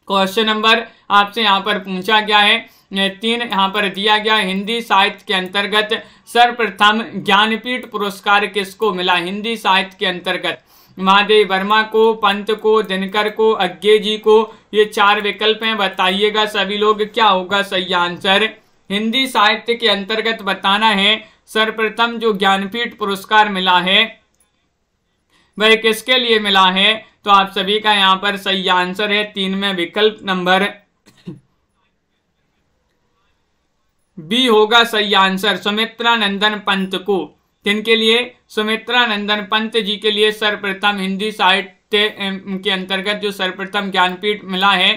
क्वेश्चन नंबर आपसे यहाँ पर पूछा गया है तीन यहाँ पर दिया गया हिंदी साहित्य के अंतर्गत सर्वप्रथम ज्ञानपीठ पुरस्कार किसको मिला हिंदी साहित्य के अंतर्गत महादेव वर्मा को पंत को दिनकर को अज्ञे जी को ये चार विकल्प हैं बताइएगा सभी लोग क्या होगा सही आंसर हिंदी साहित्य के अंतर्गत बताना है सर्वप्रथम जो ज्ञानपीठ पुरस्कार मिला है वह किसके लिए मिला है तो आप सभी का यहाँ पर सही आंसर है तीन में विकल्प नंबर बी होगा सही आंसर सुमित्रा नंदन पंत को जिनके लिए सुमित्रा नंदन पंत जी के लिए सर्वप्रथम हिंदी साहित्य के अंतर्गत जो सर्वप्रथम ज्ञानपीठ मिला है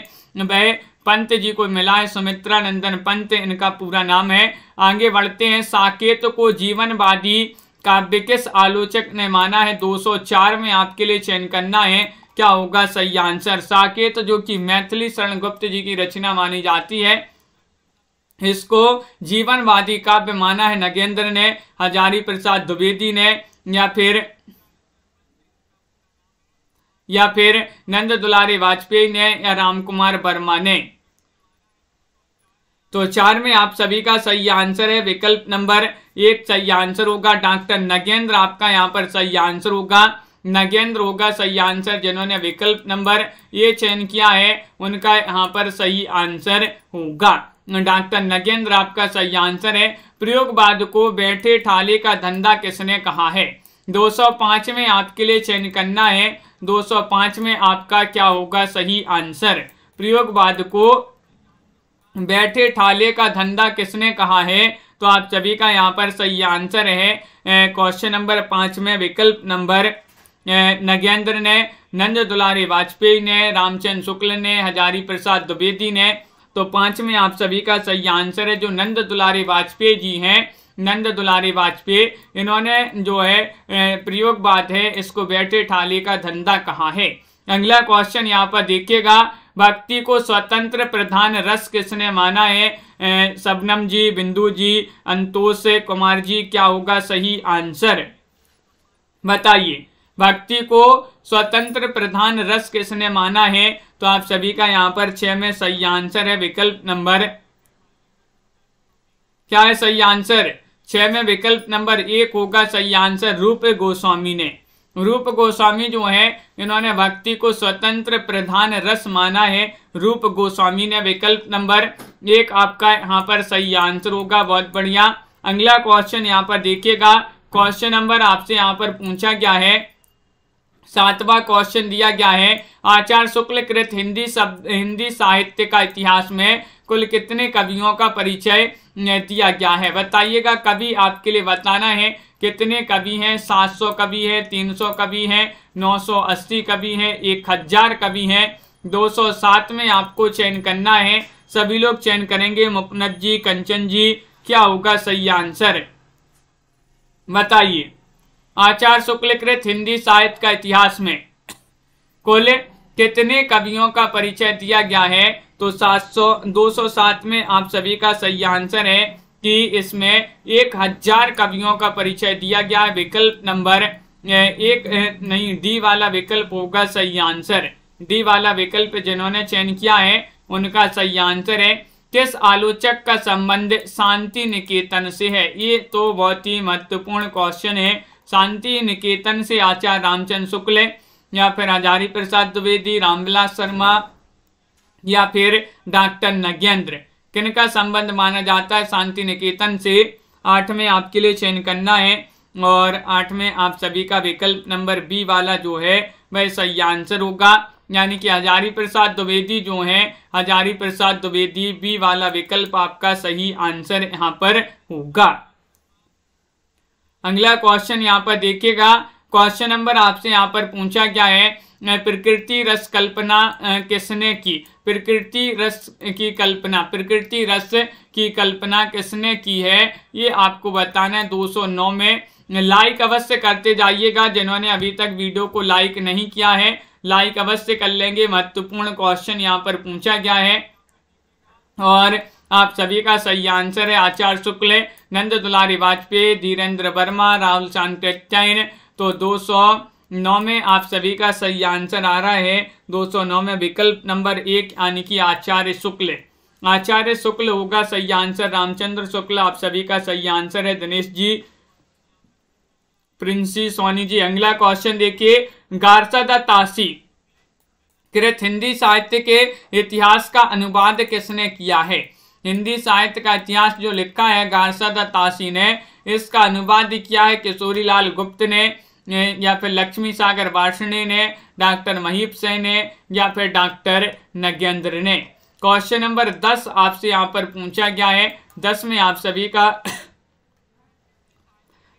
वह पंत जी को मिला है सुमित्रा नंदन पंत इनका पूरा नाम है आगे बढ़ते हैं साकेत को जीवनवादी काव्य किस आलोचक ने माना है 204 में आपके लिए चयन करना है क्या होगा सही आंसर साकेत जो कि मैथिली शरण गुप्त जी की रचना मानी जाती है इसको जीवनवादी काव्य माना है नगेंद्र ने हजारी प्रसाद द्विवेदी ने या फिर या फिर नंद दुलारी वाजपेयी ने या रामकुमार वर्मा ने तो चार में आप सभी का सही आंसर है विकल्प नंबर एक सही आंसर होगा डॉक्टर नगेंद्र आपका यहाँ पर सही आंसर होगा नगेंद्र होगा सही आंसर जिन्होंने विकल्प नंबर ये चयन किया है उनका यहाँ पर सही आंसर होगा डॉक्टर नगेंद्र आपका सही आंसर है प्रयोगवाद को बैठे ठाले का धंधा किसने कहा है 205 में आपके लिए चयन करना है 205 में आपका क्या होगा सही आंसर प्रयोगवाद को बैठे ठाले का धंधा किसने कहा है तो आप सभी का यहाँ पर सही आंसर है क्वेश्चन नंबर पांच में विकल्प नंबर नगेंद्र ने नंद दुलारी वाजपेयी ने रामचंद्र शुक्ल ने हजारी प्रसाद द्विवेदी ने तो पांच में आप सभी का सही आंसर है जो नंद दुलारी वाजपेयी जी हैं नंद दुलारी वाजपेयी इन्होंने जो है प्रयोगवाद है इसको बैठे ठाली का धंधा कहा है अगला क्वेश्चन यहाँ पर देखिएगा भक्ति को स्वतंत्र प्रधान रस किसने माना है सबनम जी बिंदु जी अंतोष कुमार जी क्या होगा सही आंसर बताइए भक्ति को स्वतंत्र प्रधान रस किसने माना है तो आप सभी का यहाँ पर छह में सही आंसर है विकल्प नंबर क्या है सही आंसर छह में विकल्प नंबर एक होगा सही आंसर रूप गोस्वामी ने रूप गोस्वामी जो है इन्होंने भक्ति को स्वतंत्र प्रधान रस माना है रूप गोस्वामी ने विकल्प नंबर एक आपका यहाँ पर सही आंसर होगा बहुत बढ़िया अगला क्वेश्चन यहाँ पर देखिएगा क्वेश्चन नंबर आपसे यहाँ पर पूछा गया है सातवां क्वेश्चन दिया गया है आचार्य शुक्ल कृत हिंदी शब्द हिंदी साहित्य का इतिहास में कुल कितने कवियों का परिचय दिया गया है बताइएगा कवि आपके लिए बताना है कितने कवि हैं 700 कवि हैं 300 कवि हैं 980 कवि हैं 1000 कवि हैं 207 में आपको चयन करना है सभी लोग चयन करेंगे मुपनत जी कंचन जी क्या होगा सही आंसर बताइए आचार्य शुक्ल कृत हिंदी साहित्य का इतिहास में कुल कितने कवियों का परिचय दिया गया है तो 700 207 में आप सभी का सही आंसर है कि इसमें एक हजार कवियों का परिचय दिया गया है विकल्प नंबर एक नहीं डी वाला विकल्प होगा सही आंसर डी वाला विकल्प जिन्होंने चयन किया है उनका सही आंसर है किस आलोचक का संबंध शांति निकेतन से है ये तो बहुत ही महत्वपूर्ण क्वेश्चन है शांति निकेतन से आचार्य रामचंद्र शुक्ल या फिर हजारी प्रसाद द्विवेदी रामविलास शर्मा या फिर डॉक्टर नगेंद्र किनका संबंध माना जाता है शांति निकेतन से आठ में आपके लिए चयन करना है और आठ में आप सभी का विकल्प नंबर बी वाला जो है वह सही आंसर होगा यानी कि हजारी प्रसाद द्विवेदी जो है हजारी प्रसाद द्विवेदी बी वाला विकल्प आपका सही आंसर यहाँ पर होगा अगला क्वेश्चन यहाँ पर देखिएगा क्वेश्चन नंबर आपसे यहाँ पर पूछा गया है प्रकृति रस कल्पना किसने की प्रकृति रस की कल्पना प्रकृति रस की कल्पना किसने की है ये आपको बताना है 209 में लाइक अवश्य करते जाइएगा जिन्होंने अभी तक वीडियो को लाइक नहीं किया है लाइक अवश्य कर लेंगे महत्वपूर्ण क्वेश्चन यहाँ पर पूछा गया है और आप सभी का सही आंसर है आचार्य शुक्ल नंद दुलारी वाजपेयी धीरेन्द्र वर्मा राहुल शांति तो दो सौ नौ में आप सभी का सही आंसर आ रहा है दो सौ नौ में विकल्प नंबर एक यानी कि आचार्य शुक्ल आचार्य शुक्ल होगा सही आंसर रामचंद्र शुक्ल आप सभी का सही आंसर है दिनेश जी प्रिंसी सोनी जी अगला क्वेश्चन देखिए गारसादा तासी कृत हिंदी साहित्य के इतिहास का अनुवाद किसने किया है हिंदी साहित्य का इतिहास जो लिखा है गारसद ताशी ने इसका अनुवाद किया है किशोरीलाल गुप्त ने या फिर लक्ष्मी सागर वार्षणी ने डॉक्टर महीप सिंह ने या फिर डॉक्टर नगेंद्र ने क्वेश्चन नंबर दस आपसे यहाँ पर पूछा गया है दस में आप सभी का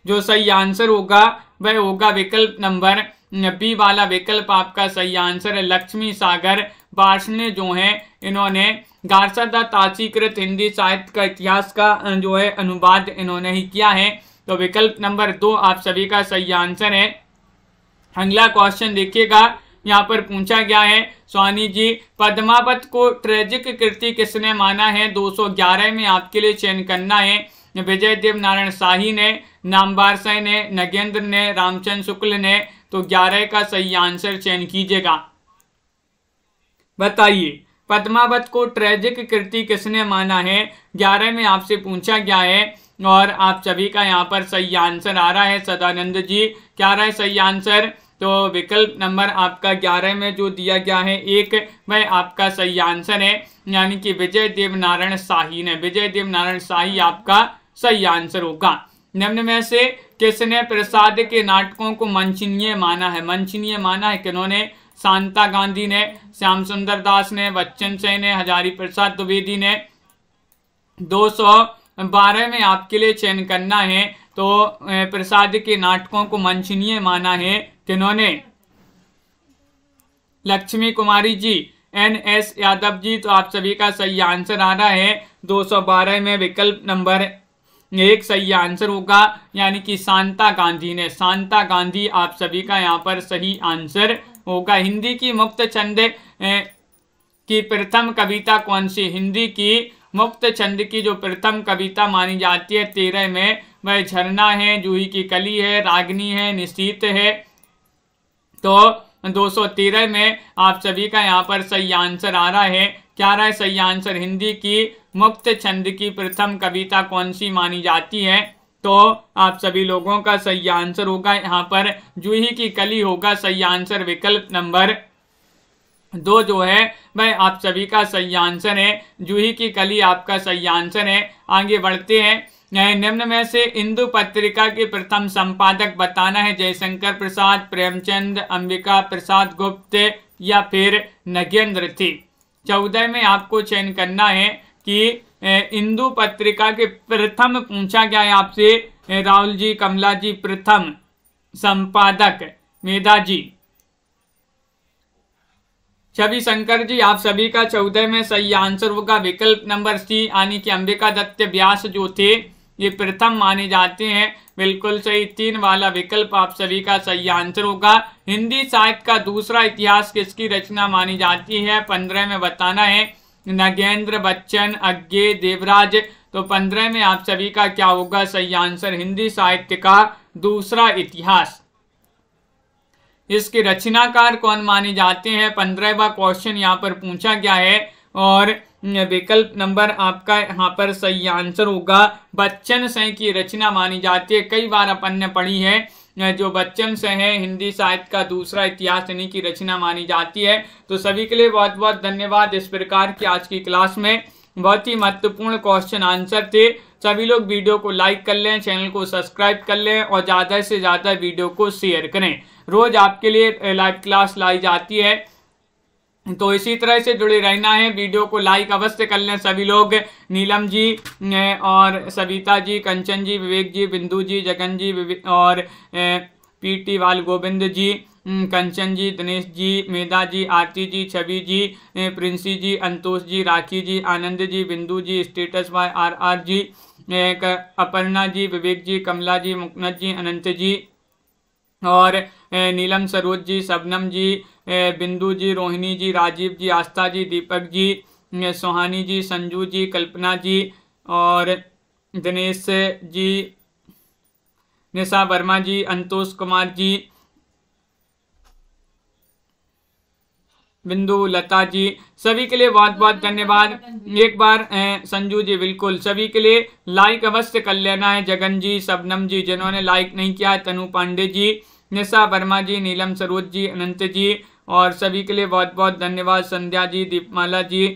जो सही आंसर होगा वह होगा विकल्प नंबर बी वाला विकल्प आपका सही आंसर है लक्ष्मी सागर वार्षण जो है इन्होंने गारसादा ताचीकृत हिंदी साहित्य का इतिहास का जो है अनुवाद इन्होंने ही किया है तो विकल्प नंबर दो आप सभी का सही आंसर है अगला क्वेश्चन देखिएगा यहाँ पर पूछा गया है स्वामी जी पद्मावत को ट्रेजिक कृति किसने माना है 211 में आपके लिए चयन करना है विजय देव नारायण शाही ने नामबार ने नगेंद्र ने रामचंद्र शुक्ल ने तो ग्यारह का सही आंसर चयन कीजिएगा बताइए पद्मावत को ट्रेजिक कृति किसने माना है ग्यारह में आपसे पूछा गया है और आप सभी का यहाँ पर सही आंसर आ रहा है सदानंद जी क्या रहा है सही आंसर तो विकल्प नंबर आपका ग्यारह में जो दिया गया है एक वह आपका सही आंसर है यानी कि विजय देव नारायण शाही ने विजय देव नारायण शाही आपका सही आंसर होगा निम्न में से किसने प्रसाद के नाटकों को मंचनीय माना है मंचनीय माना है किन्होंने शांता गांधी ने श्याम सुंदर दास ने बच्चन सिंह ने हजारी प्रसाद द्विवेदी ने दो सौ बारह में आपके लिए चयन करना है तो प्रसाद के नाटकों को मंचनीय माना है किन्होंने लक्ष्मी कुमारी जी एन एस यादव जी तो आप सभी का सही आंसर आ रहा है 212 में विकल्प नंबर एक सही आंसर होगा यानी कि शांता गांधी ने शांता गांधी आप सभी का यहाँ पर सही आंसर होगा हिंदी की मुक्त छंद की प्रथम कविता कौन सी हिंदी की मुक्त छंद की जो प्रथम कविता मानी जाती है तेरह में वह झरना है जूही की कली है रागनी है निश्चित है तो 213 में आप सभी का यहाँ पर सही आंसर आ रहा है क्या रहा है सही आंसर हिंदी की मुक्त छंद की प्रथम कविता कौन सी मानी जाती है तो आप सभी लोगों का सही आंसर होगा यहाँ पर जूही की कली होगा सही आंसर विकल्प नंबर दो जो है वह आप सभी का सही आंसर है जूही की कली आपका सही आंसर है आगे बढ़ते हैं निम्न में से इंदु पत्रिका के प्रथम संपादक बताना है जयशंकर प्रसाद प्रेमचंद अंबिका प्रसाद गुप्त या फिर नगेंद्र थी चौदह में आपको चयन करना है कि इंदू पत्रिका के प्रथम पूछा गया है आपसे राहुल जी कमला जी प्रथम संपादक मेधा जी छवि शंकर जी आप सभी का चौदह में सही आंसर होगा विकल्प नंबर सी यानी कि अंबिका दत्त व्यास जो थे ये प्रथम माने जाते हैं बिल्कुल सही तीन वाला विकल्प आप सभी का सही आंसर होगा हिंदी साहित्य का दूसरा इतिहास किसकी रचना मानी जाती है पंद्रह में बताना है नगेंद्र बच्चन अज्ञे देवराज तो पंद्रह में आप सभी का क्या होगा सही आंसर हिंदी साहित्य का दूसरा इतिहास इसके रचनाकार कौन माने जाते हैं पंद्रहवा क्वेश्चन यहाँ पर पूछा गया है और विकल्प नंबर आपका यहाँ पर सही आंसर होगा बच्चन सह की रचना मानी जाती है कई बार अपन ने पढ़ी है जो बच्चन से है हिंदी साहित्य का दूसरा इतिहास इन्हीं की रचना मानी जाती है तो सभी के लिए बहुत बहुत धन्यवाद इस प्रकार की आज की क्लास में बहुत ही महत्वपूर्ण क्वेश्चन आंसर थे सभी लोग वीडियो को लाइक कर लें चैनल को सब्सक्राइब कर लें और ज़्यादा से ज़्यादा वीडियो को शेयर करें रोज़ आपके लिए लाइव क्लास लाई जाती है तो इसी तरह से जुड़े रहना है वीडियो को लाइक अवश्य कर लें सभी लोग नीलम जी और सविता जी कंचन जी विवेक जी बिंदु जी जगन जी और पी टी वाल गोविंद जी कंचन जी दिनेश जी मेधा जी आरती जी छवि जी प्रिंसी जी अंतोष जी राखी जी Anand ji Bindu ji status Y R R ji Aparna ji Vivek ji Kamla ji मुकनत जी अनंत जी और नीलम सरोज जी सबनम जी बिंदु जी रोहिणी जी राजीव जी आस्था जी दीपक जी सुहानी जी संजू जी कल्पना जी और दिनेश जी निशा वर्मा जी अंतोष कुमार जी बिंदु लता जी सभी के लिए बहुत बहुत धन्यवाद एक बार संजू जी बिल्कुल सभी के लिए लाइक अवश्य कर लेना है जगन जी सबनम जी जिन्होंने लाइक नहीं किया है तनु पांडे जी निशा वर्मा जी नीलम सरोज जी अनंत जी और सभी के लिए बहुत बहुत धन्यवाद संध्या जी दीपमाला जी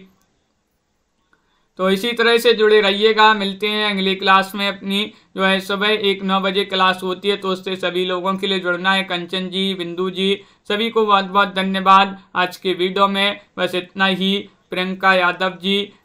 तो इसी तरह से जुड़े रहिएगा मिलते हैं अगली क्लास में अपनी जो है सुबह एक नौ बजे क्लास होती है तो उससे सभी लोगों के लिए जुड़ना है कंचन जी बिंदु जी सभी को बहुत बहुत धन्यवाद आज के वीडियो में बस इतना ही प्रियंका यादव जी